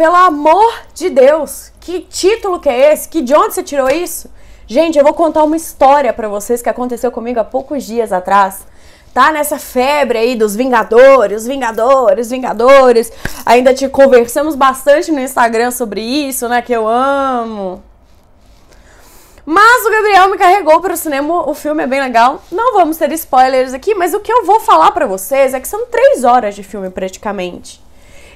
Pelo amor de Deus, que título que é esse? Que de onde você tirou isso? Gente, eu vou contar uma história para vocês que aconteceu comigo há poucos dias atrás. Tá nessa febre aí dos Vingadores, Vingadores, Vingadores. Ainda te conversamos bastante no Instagram sobre isso, né? Que eu amo. Mas o Gabriel me carregou para o cinema, o filme é bem legal. Não vamos ter spoilers aqui, mas o que eu vou falar para vocês é que são três horas de filme praticamente.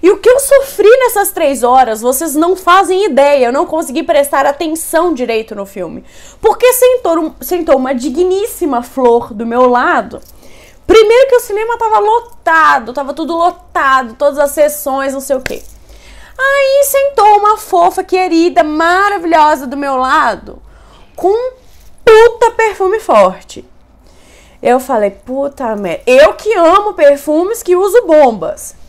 E o que eu sofri nessas três horas, vocês não fazem ideia. Eu não consegui prestar atenção direito no filme. Porque sentou, sentou uma digníssima flor do meu lado. Primeiro que o cinema tava lotado, tava tudo lotado, todas as sessões, não sei o quê. Aí sentou uma fofa, querida, maravilhosa do meu lado, com um puta perfume forte. Eu falei, puta merda, eu que amo perfumes que uso bombas.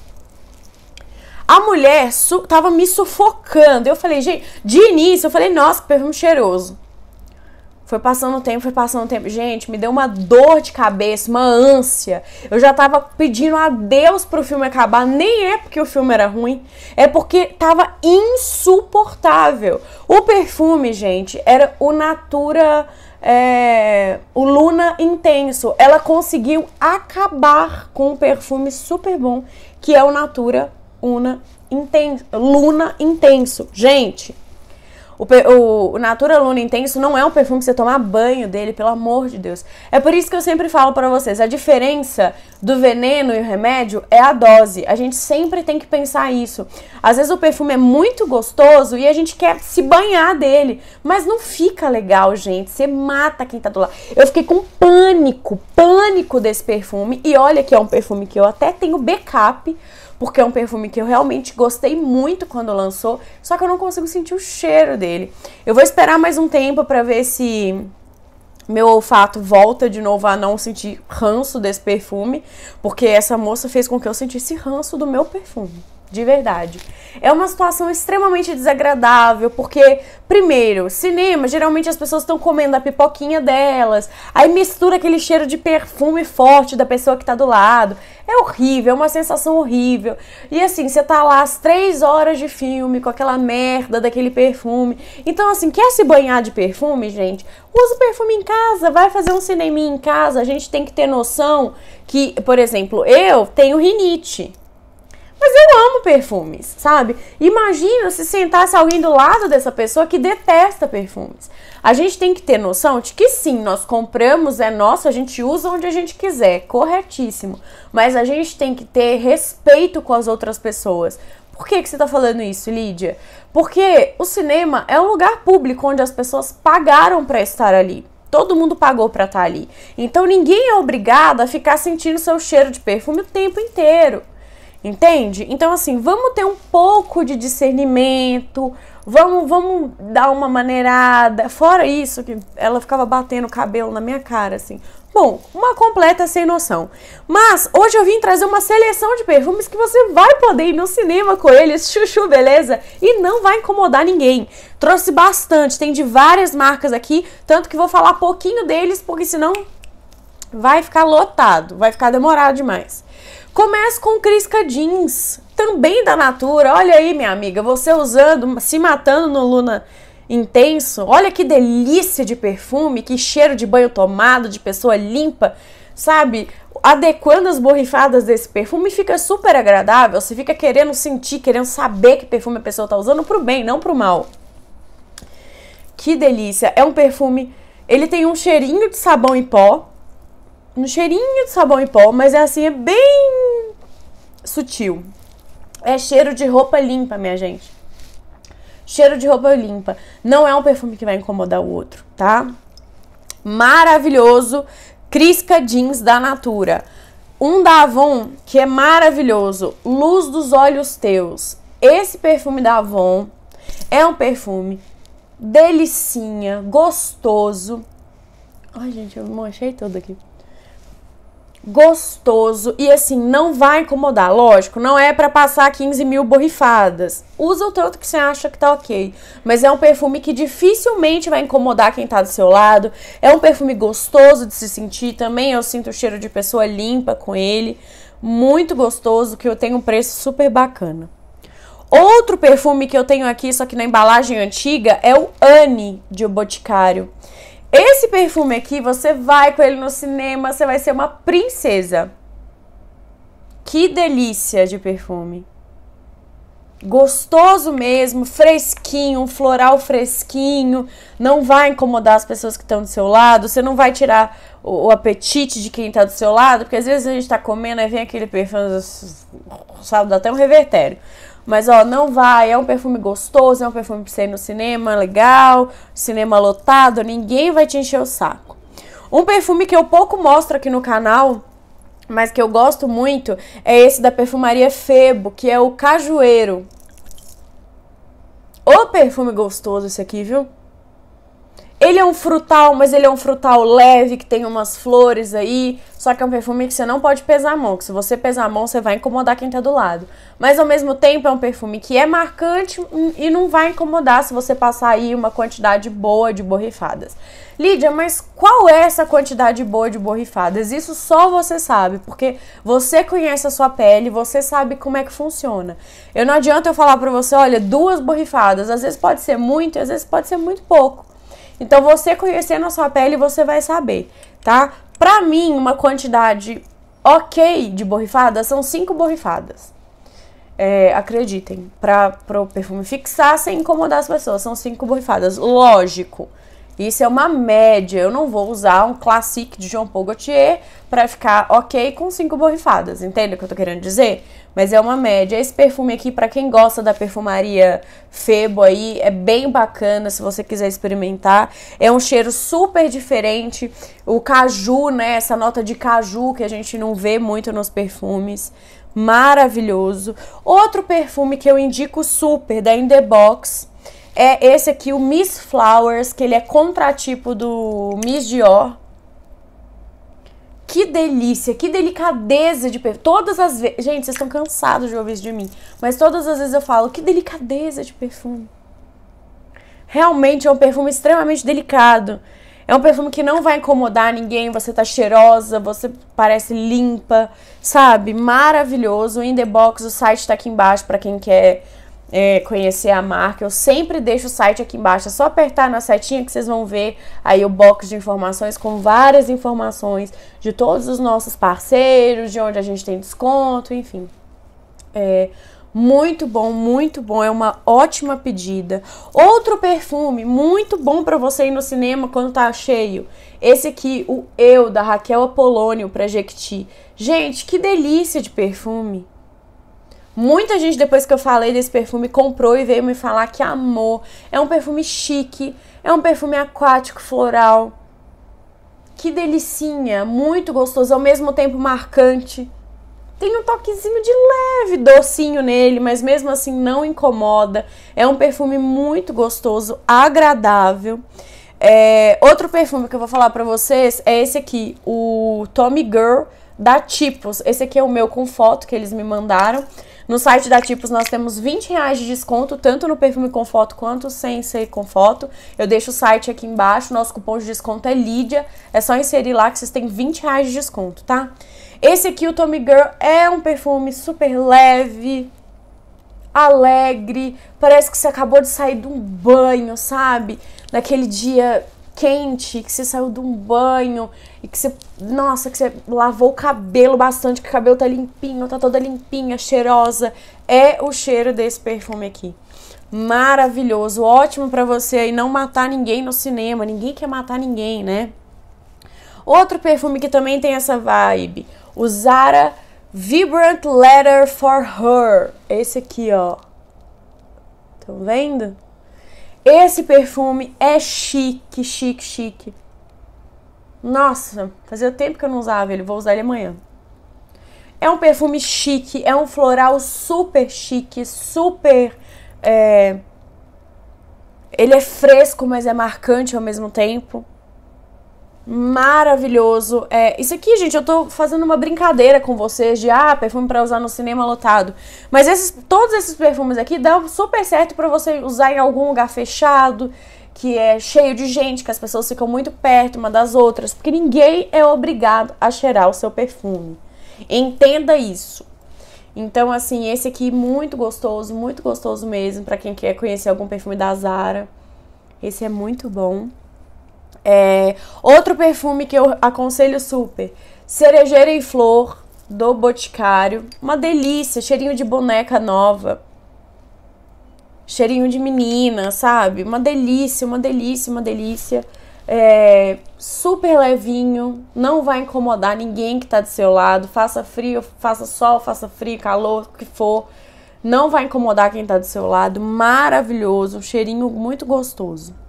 A mulher su tava me sufocando. Eu falei, gente, de início eu falei, nossa, que perfume cheiroso. Foi passando o tempo, foi passando o tempo. Gente, me deu uma dor de cabeça, uma ânsia. Eu já tava pedindo a Deus pro filme acabar. Nem é porque o filme era ruim, é porque tava insuportável. O perfume, gente, era o Natura. É, o Luna Intenso. Ela conseguiu acabar com um perfume super bom, que é o Natura Una intenso, Luna intenso. Gente, o, o, Natura Luna Intenso não é um perfume que você tomar banho dele, pelo amor de Deus. É por isso que eu sempre falo para vocês, a diferença do veneno e o remédio é a dose. A gente sempre tem que pensar isso. Às vezes o perfume é muito gostoso e a gente quer se banhar dele, mas não fica legal, gente. Você mata quem tá do lado. Eu fiquei com pânico, pânico desse perfume e olha que é um perfume que eu até tenho backup porque é um perfume que eu realmente gostei muito quando lançou, só que eu não consigo sentir o cheiro dele. Eu vou esperar mais um tempo para ver se meu olfato volta de novo a não sentir ranço desse perfume, porque essa moça fez com que eu sentisse ranço do meu perfume de verdade. É uma situação extremamente desagradável, porque, primeiro, cinema, geralmente as pessoas estão comendo a pipoquinha delas, aí mistura aquele cheiro de perfume forte da pessoa que tá do lado. É horrível, é uma sensação horrível. E assim, você tá lá às três horas de filme com aquela merda daquele perfume. Então, assim, quer se banhar de perfume, gente? Usa perfume em casa, vai fazer um cineminha em casa. A gente tem que ter noção que, por exemplo, eu tenho rinite. Mas eu amo perfumes, sabe? Imagina se sentasse alguém do lado dessa pessoa que detesta perfumes. A gente tem que ter noção de que sim, nós compramos, é nosso, a gente usa onde a gente quiser, corretíssimo. Mas a gente tem que ter respeito com as outras pessoas. Por que, que você está falando isso, Lídia? Porque o cinema é um lugar público onde as pessoas pagaram para estar ali. Todo mundo pagou para estar tá ali. Então ninguém é obrigado a ficar sentindo seu cheiro de perfume o tempo inteiro. Entende? Então, assim, vamos ter um pouco de discernimento, vamos, vamos dar uma maneirada. Fora isso, que ela ficava batendo o cabelo na minha cara, assim. Bom, uma completa sem noção. Mas hoje eu vim trazer uma seleção de perfumes que você vai poder ir no cinema com eles, chuchu, beleza? E não vai incomodar ninguém. Trouxe bastante, tem de várias marcas aqui, tanto que vou falar pouquinho deles, porque senão vai ficar lotado, vai ficar demorado demais. Comece com Crisca Jeans, também da Natura. Olha aí, minha amiga, você usando, se matando no Luna Intenso. Olha que delícia de perfume, que cheiro de banho tomado, de pessoa limpa, sabe? Adequando as borrifadas desse perfume fica super agradável. Você fica querendo sentir, querendo saber que perfume a pessoa tá usando pro bem, não pro mal. Que delícia! É um perfume. Ele tem um cheirinho de sabão em pó. Um cheirinho de sabão em pó, mas é assim, é bem sutil. É cheiro de roupa limpa, minha gente. Cheiro de roupa limpa. Não é um perfume que vai incomodar o outro, tá? Maravilhoso. Crisca Jeans da Natura. Um da Avon que é maravilhoso. Luz dos Olhos Teus. Esse perfume da Avon é um perfume delicinha, gostoso. Ai, gente, eu manchei tudo aqui gostoso e assim, não vai incomodar. Lógico, não é para passar 15 mil borrifadas. Usa o tanto que você acha que tá ok. Mas é um perfume que dificilmente vai incomodar quem tá do seu lado. É um perfume gostoso de se sentir também. Eu sinto o cheiro de pessoa limpa com ele. Muito gostoso, que eu tenho um preço super bacana. Outro perfume que eu tenho aqui, só que na embalagem antiga, é o Anne de O Boticário. Esse perfume aqui, você vai com ele no cinema, você vai ser uma princesa. Que delícia de perfume. Gostoso mesmo, fresquinho, um floral fresquinho. Não vai incomodar as pessoas que estão do seu lado. Você não vai tirar o, o apetite de quem está do seu lado, porque às vezes a gente está comendo e vem aquele perfume, sabe, dá até um revertério. Mas ó, não vai, é um perfume gostoso, é um perfume pra você ir no cinema, legal, cinema lotado, ninguém vai te encher o saco. Um perfume que eu pouco mostro aqui no canal, mas que eu gosto muito, é esse da perfumaria Febo, que é o Cajueiro. O perfume gostoso esse aqui, viu? Ele é um frutal, mas ele é um frutal leve, que tem umas flores aí. Só que é um perfume que você não pode pesar a mão, que se você pesar a mão, você vai incomodar quem tá do lado. Mas ao mesmo tempo é um perfume que é marcante e não vai incomodar se você passar aí uma quantidade boa de borrifadas. Lídia, mas qual é essa quantidade boa de borrifadas? Isso só você sabe, porque você conhece a sua pele, você sabe como é que funciona. Eu não adianta eu falar para você, olha, duas borrifadas, às vezes pode ser muito, às vezes pode ser muito pouco. Então, você conhecendo a sua pele, você vai saber, tá? Pra mim, uma quantidade ok de borrifadas são cinco borrifadas. É, acreditem, para pro perfume fixar sem incomodar as pessoas, são cinco borrifadas. Lógico isso é uma média. Eu não vou usar um classique de Jean Paul Gaultier para ficar ok com cinco borrifadas. Entende o que eu tô querendo dizer? Mas é uma média. Esse perfume aqui, para quem gosta da perfumaria Febo aí, é bem bacana se você quiser experimentar. É um cheiro super diferente. O caju, né? Essa nota de caju que a gente não vê muito nos perfumes. Maravilhoso. Outro perfume que eu indico super da In The Box é esse aqui, o Miss Flowers, que ele é contratipo do Miss Dior. Que delícia, que delicadeza de perfume. Todas as vezes. Gente, vocês estão cansados de ouvir isso de mim. Mas todas as vezes eu falo, que delicadeza de perfume. Realmente é um perfume extremamente delicado. É um perfume que não vai incomodar ninguém. Você tá cheirosa, você parece limpa, sabe? Maravilhoso. In the box, o site tá aqui embaixo para quem quer é, conhecer a marca, eu sempre deixo o site aqui embaixo. É só apertar na setinha que vocês vão ver aí o box de informações com várias informações de todos os nossos parceiros, de onde a gente tem desconto, enfim. É, muito bom, muito bom, é uma ótima pedida. Outro perfume muito bom para você ir no cinema quando tá cheio. Esse aqui, o Eu da Raquel Apolônio Projecti. Gente, que delícia de perfume. Muita gente, depois que eu falei desse perfume, comprou e veio me falar que amou. É um perfume chique, é um perfume aquático, floral. Que delicinha, muito gostoso, ao mesmo tempo marcante. Tem um toquezinho de leve docinho nele, mas mesmo assim não incomoda. É um perfume muito gostoso, agradável. É, outro perfume que eu vou falar pra vocês é esse aqui, o Tommy Girl da Tipos. Esse aqui é o meu com foto que eles me mandaram. No site da Tipos nós temos 20 reais de desconto, tanto no perfume com foto quanto sem ser com foto. Eu deixo o site aqui embaixo, nosso cupom de desconto é Lídia. É só inserir lá que vocês têm 20 reais de desconto, tá? Esse aqui, o Tommy Girl, é um perfume super leve, alegre, parece que você acabou de sair de um banho, sabe? Naquele dia quente, que você saiu de um banho e que você, nossa, que você lavou o cabelo bastante, que o cabelo tá limpinho, tá toda limpinha, cheirosa. É o cheiro desse perfume aqui. Maravilhoso, ótimo para você aí não matar ninguém no cinema, ninguém quer matar ninguém, né? Outro perfume que também tem essa vibe, o Zara Vibrant Letter for Her. Esse aqui, ó. Estão vendo? Esse perfume é chique, chique, chique. Nossa, fazia tempo que eu não usava ele, vou usar ele amanhã. É um perfume chique, é um floral super chique, super. É... Ele é fresco, mas é marcante ao mesmo tempo maravilhoso. É, isso aqui, gente, eu tô fazendo uma brincadeira com vocês de ah, perfume para usar no cinema lotado. Mas esses, todos esses perfumes aqui dão super certo para você usar em algum lugar fechado, que é cheio de gente, que as pessoas ficam muito perto uma das outras, porque ninguém é obrigado a cheirar o seu perfume. Entenda isso. Então, assim, esse aqui muito gostoso, muito gostoso mesmo para quem quer conhecer algum perfume da Zara. Esse é muito bom. É, outro perfume que eu aconselho super: Cerejeira em Flor, do Boticário. Uma delícia, cheirinho de boneca nova. Cheirinho de menina, sabe? Uma delícia, uma delícia, uma delícia. É, super levinho, não vai incomodar ninguém que tá do seu lado. Faça frio, faça sol, faça frio, calor, o que for. Não vai incomodar quem tá do seu lado. Maravilhoso, um cheirinho muito gostoso.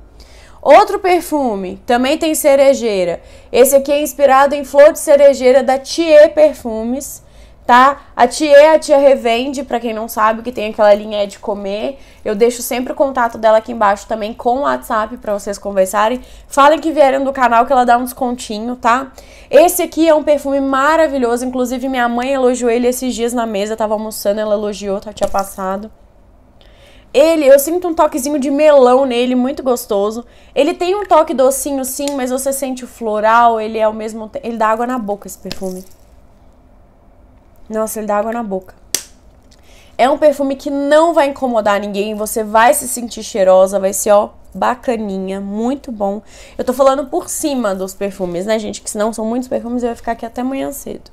Outro perfume, também tem cerejeira. Esse aqui é inspirado em flor de cerejeira da Thier Perfumes, tá? A Thier, a Tia revende, para quem não sabe, que tem aquela linha de comer. Eu deixo sempre o contato dela aqui embaixo também com o WhatsApp para vocês conversarem. Falem que vieram do canal que ela dá um descontinho, tá? Esse aqui é um perfume maravilhoso, inclusive minha mãe elogiou ele esses dias na mesa, tava almoçando, ela elogiou, tá, tinha passado. Ele, eu sinto um toquezinho de melão nele, muito gostoso. Ele tem um toque docinho, sim, mas você sente o floral, ele é o mesmo... Ele dá água na boca, esse perfume. Nossa, ele dá água na boca. É um perfume que não vai incomodar ninguém, você vai se sentir cheirosa, vai ser, ó, bacaninha, muito bom. Eu tô falando por cima dos perfumes, né, gente? Que senão são muitos perfumes e eu ficar aqui até amanhã cedo.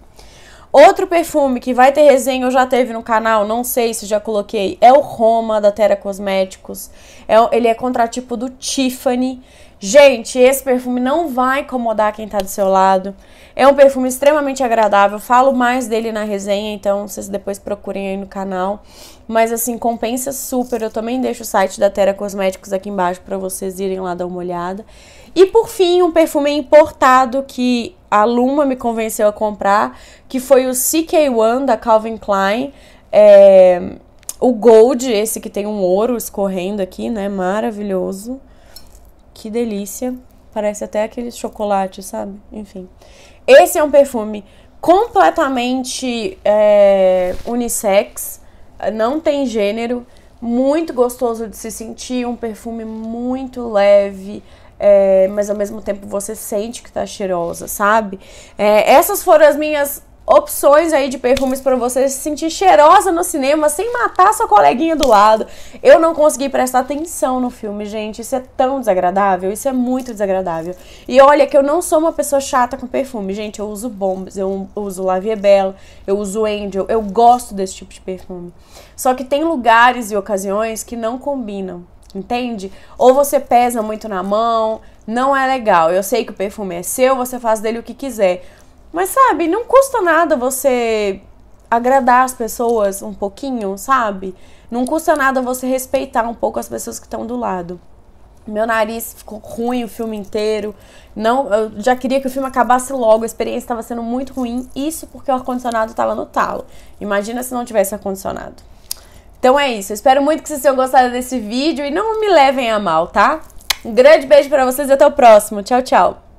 Outro perfume que vai ter resenha, eu já teve no canal, não sei se já coloquei, é o Roma da Terra Cosméticos. É, ele é contratipo do Tiffany. Gente, esse perfume não vai incomodar quem tá do seu lado. É um perfume extremamente agradável. Falo mais dele na resenha, então vocês depois procurem aí no canal. Mas assim, compensa super. Eu também deixo o site da Terra Cosméticos aqui embaixo para vocês irem lá dar uma olhada. E por fim, um perfume importado que a Luma me convenceu a comprar, que foi o CK1 da Calvin Klein. É, o Gold, esse que tem um ouro escorrendo aqui, né? Maravilhoso. Que delícia. Parece até aquele chocolate, sabe? Enfim. Esse é um perfume completamente é, unissex, não tem gênero, muito gostoso de se sentir, um perfume muito leve, é, mas ao mesmo tempo você sente que tá cheirosa, sabe? É, essas foram as minhas opções aí de perfumes para você se sentir cheirosa no cinema sem matar sua coleguinha do lado. Eu não consegui prestar atenção no filme, gente. Isso é tão desagradável, isso é muito desagradável. E olha que eu não sou uma pessoa chata com perfume, gente. Eu uso Bombs, eu uso Lavie Bella, eu uso Angel. Eu gosto desse tipo de perfume. Só que tem lugares e ocasiões que não combinam entende? Ou você pesa muito na mão, não é legal. Eu sei que o perfume é seu, você faz dele o que quiser. Mas sabe, não custa nada você agradar as pessoas um pouquinho, sabe? Não custa nada você respeitar um pouco as pessoas que estão do lado. Meu nariz ficou ruim o filme inteiro. Não, eu já queria que o filme acabasse logo. A experiência estava sendo muito ruim. Isso porque o ar-condicionado estava no talo. Imagina se não tivesse ar-condicionado. Então é isso, eu espero muito que vocês tenham gostado desse vídeo e não me levem a mal, tá? Um grande beijo para vocês e até o próximo. Tchau, tchau.